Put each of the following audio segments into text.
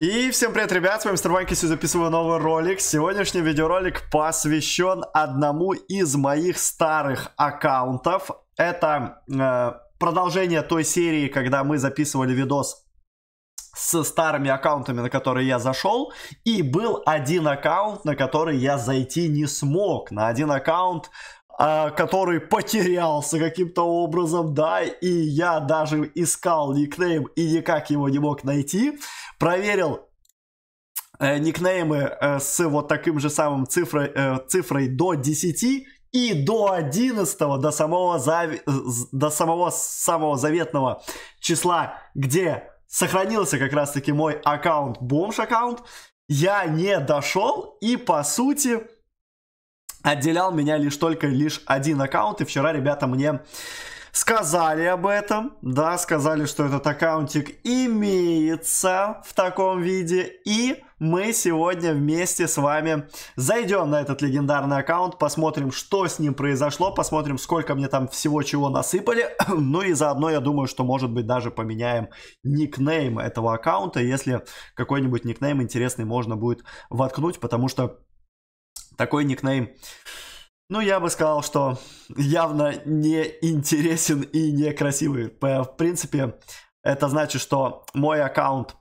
И всем привет, ребят, с вами Мистер Ванкис и записываю новый ролик. Сегодняшний видеоролик посвящен одному из моих старых аккаунтов. Это э, продолжение той серии, когда мы записывали видос с старыми аккаунтами, на которые я зашел. И был один аккаунт, на который я зайти не смог. На один аккаунт а, который потерялся каким-то образом, да, и я даже искал никнейм и никак его не мог найти. Проверил э, никнеймы э, с вот таким же самым цифрой, э, цифрой до 10 и до 11, до самого, зави... до самого самого заветного числа, где сохранился как раз таки мой аккаунт, бомж аккаунт, я не дошел и по сути Отделял меня лишь только лишь один аккаунт, и вчера ребята мне сказали об этом, да, сказали, что этот аккаунтик имеется в таком виде, и мы сегодня вместе с вами зайдем на этот легендарный аккаунт, посмотрим, что с ним произошло, посмотрим, сколько мне там всего чего насыпали, ну и заодно, я думаю, что, может быть, даже поменяем никнейм этого аккаунта, если какой-нибудь никнейм интересный можно будет воткнуть, потому что такой никнейм. Ну, я бы сказал, что явно не интересен и некрасивый. В принципе, это значит, что мой аккаунт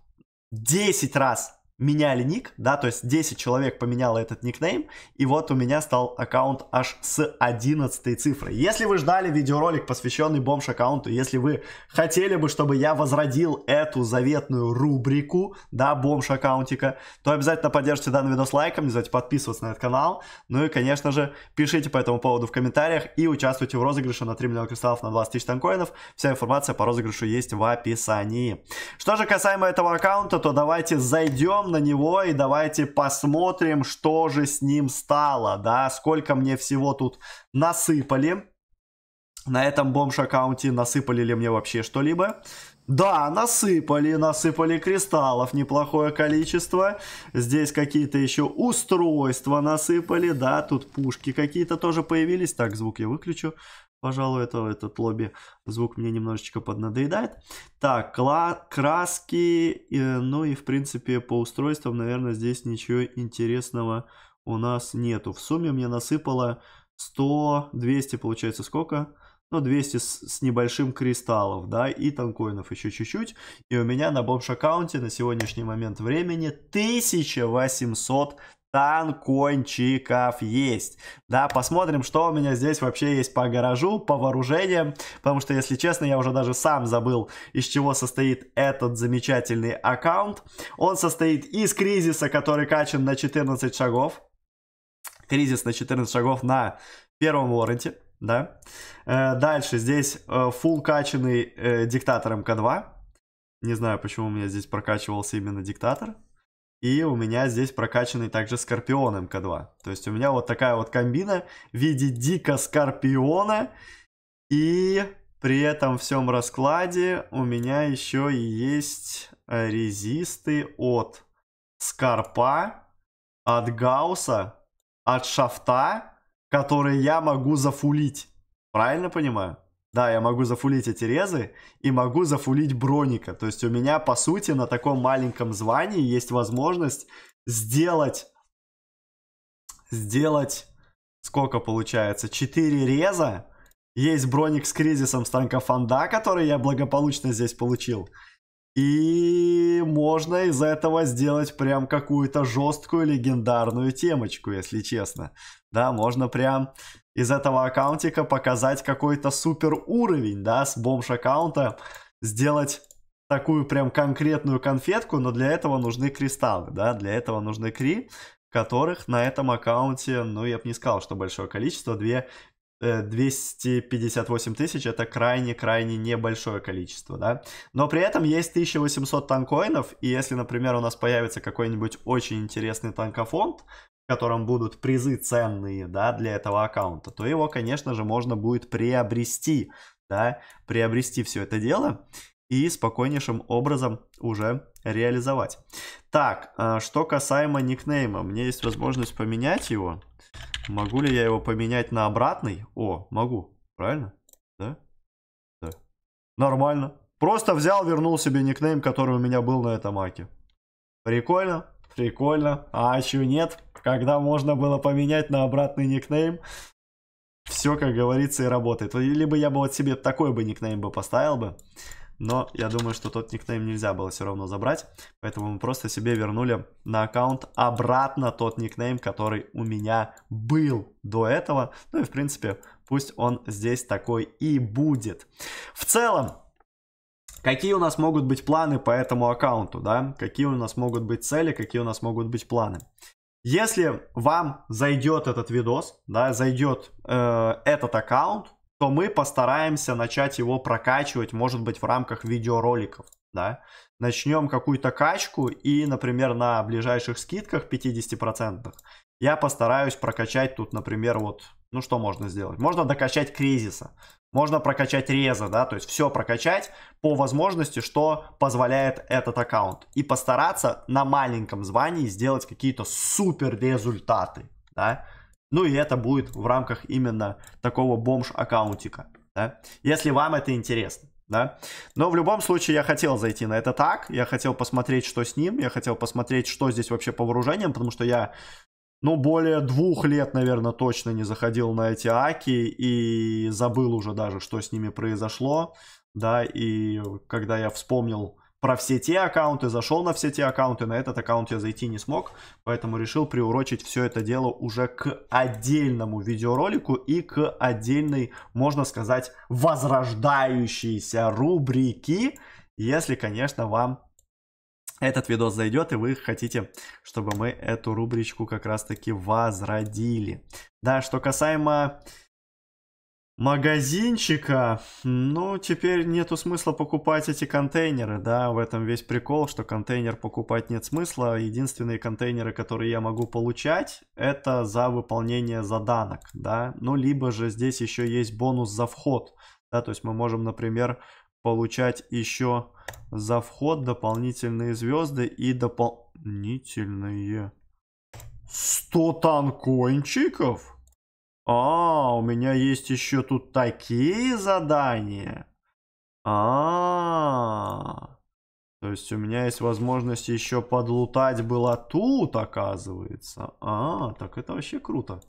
10 раз меняли ник, да, то есть 10 человек поменяло этот никнейм, и вот у меня стал аккаунт аж с 11 цифрой. Если вы ждали видеоролик, посвященный бомж-аккаунту, если вы хотели бы, чтобы я возродил эту заветную рубрику, да, бомж-аккаунтика, то обязательно поддержите данный видос лайком, не забывайте подписываться на этот канал, ну и, конечно же, пишите по этому поводу в комментариях и участвуйте в розыгрыше на 3 миллиона кристаллов на 20 тысяч танкоинов. Вся информация по розыгрышу есть в описании. Что же касаемо этого аккаунта, то давайте зайдем на него и давайте посмотрим, что же с ним стало, да, сколько мне всего тут насыпали. На этом бомж-аккаунте насыпали ли мне вообще что-либо? Да, насыпали, насыпали кристаллов неплохое количество. Здесь какие-то еще устройства насыпали, да, тут пушки какие-то тоже появились. Так, звук я выключу. Пожалуй, это, этот лобби звук мне немножечко поднадоедает. Так, краски, э, ну и в принципе по устройствам, наверное, здесь ничего интересного у нас нету. В сумме мне насыпало 100, 200 получается сколько? ну, 200 с, с небольшим кристаллов, да, и танкоинов еще чуть-чуть. И у меня на бомж аккаунте на сегодняшний момент времени 1800 танкончиков есть. Да, посмотрим, что у меня здесь вообще есть по гаражу, по вооружениям, потому что, если честно, я уже даже сам забыл, из чего состоит этот замечательный аккаунт. Он состоит из кризиса, который качан на 14 шагов. Кризис на 14 шагов на первом воренте, да. Э, дальше здесь фул э, качанный э, диктатором К2. Не знаю, почему у меня здесь прокачивался именно диктатор. И у меня здесь прокачанный также Скорпион МК2. Эм То есть у меня вот такая вот комбина в виде Дика Скорпиона. И при этом всем раскладе у меня еще и есть э, резисты от Скорпа, от Гауса, от Шафта, которые я могу зафулить. Правильно понимаю? Да, я могу зафулить эти резы и могу зафулить броника. То есть у меня, по сути, на таком маленьком звании есть возможность сделать... Сделать... Сколько получается? 4 реза. Есть броник с кризисом с танка Фанда, который я благополучно здесь получил. И можно из этого сделать прям какую-то жесткую легендарную темочку, если честно да, можно прям из этого аккаунтика показать какой-то супер уровень, да, с бомж аккаунта сделать такую прям конкретную конфетку, но для этого нужны кристаллы, да, для этого нужны кри, которых на этом аккаунте, ну, я бы не сказал, что большое количество, 2, 258 э, тысяч это крайне-крайне небольшое количество, да. Но при этом есть 1800 танкоинов, и если, например, у нас появится какой-нибудь очень интересный танкофонд, в котором будут призы ценные, да, для этого аккаунта, то его, конечно же, можно будет приобрести, да, приобрести все это дело и спокойнейшим образом уже реализовать. Так, э, что касаемо никнейма, мне есть возможность поменять его. Могу ли я его поменять на обратный? О, могу, правильно? Да? Да. Нормально. Просто взял, вернул себе никнейм, который у меня был на этом маке. Прикольно. Прикольно. А еще нет? Когда можно было поменять на обратный никнейм? Все, как говорится, и работает. Либо я бы вот себе такой бы никнейм бы поставил бы. Но я думаю, что тот никнейм нельзя было все равно забрать. Поэтому мы просто себе вернули на аккаунт обратно тот никнейм, который у меня был до этого. Ну и в принципе, пусть он здесь такой и будет. В целом, какие у нас могут быть планы по этому аккаунту, да, какие у нас могут быть цели, какие у нас могут быть планы. Если вам зайдет этот видос, да, зайдет э, этот аккаунт, то мы постараемся начать его прокачивать, может быть, в рамках видеороликов, да. Начнем какую-то качку и, например, на ближайших скидках 50% я постараюсь прокачать тут, например, вот ну что можно сделать? Можно докачать кризиса, можно прокачать реза, да, то есть все прокачать по возможности, что позволяет этот аккаунт. И постараться на маленьком звании сделать какие-то супер результаты, да. Ну и это будет в рамках именно такого бомж-аккаунтика, да, если вам это интересно. Да? Но в любом случае я хотел зайти на этот так, я хотел посмотреть, что с ним, я хотел посмотреть, что здесь вообще по вооружениям, потому что я ну, более двух лет, наверное, точно не заходил на эти аки и забыл уже даже, что с ними произошло, да, и когда я вспомнил про все те аккаунты, зашел на все те аккаунты, на этот аккаунт я зайти не смог, поэтому решил приурочить все это дело уже к отдельному видеоролику и к отдельной, можно сказать, возрождающейся рубрике, если, конечно, вам этот видос зайдет, и вы хотите, чтобы мы эту рубричку как раз-таки возродили. Да, что касаемо магазинчика, ну, теперь нету смысла покупать эти контейнеры, да, в этом весь прикол, что контейнер покупать нет смысла. Единственные контейнеры, которые я могу получать, это за выполнение заданок, да, ну, либо же здесь еще есть бонус за вход, да, то есть мы можем, например, получать еще за вход дополнительные звезды и дополнительные 100 танкончиков? А, у меня есть еще тут такие задания. А, -а, -а. то есть у меня есть возможность еще подлутать было тут, оказывается. А, так это вообще круто.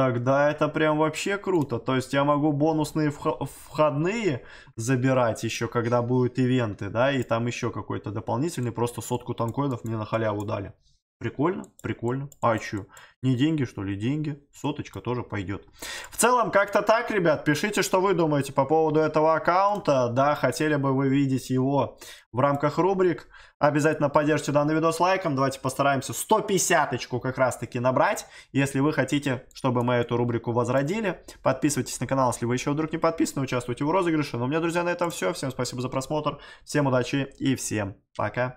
Тогда это прям вообще круто. То есть я могу бонусные входные забирать еще, когда будут ивенты, да, и там еще какой-то дополнительный, просто сотку танкоидов мне на халяву дали. Прикольно, прикольно. А чё? Не деньги, что ли? Деньги. Соточка тоже пойдет. В целом, как-то так, ребят. Пишите, что вы думаете по поводу этого аккаунта. Да, хотели бы вы видеть его в рамках рубрик. Обязательно поддержите данный видос лайком. Давайте постараемся 150-очку как раз-таки набрать. Если вы хотите, чтобы мы эту рубрику возродили. Подписывайтесь на канал, если вы еще вдруг не подписаны. Участвуйте в розыгрыше. Ну, у меня, друзья, на этом все. Всем спасибо за просмотр. Всем удачи и всем пока.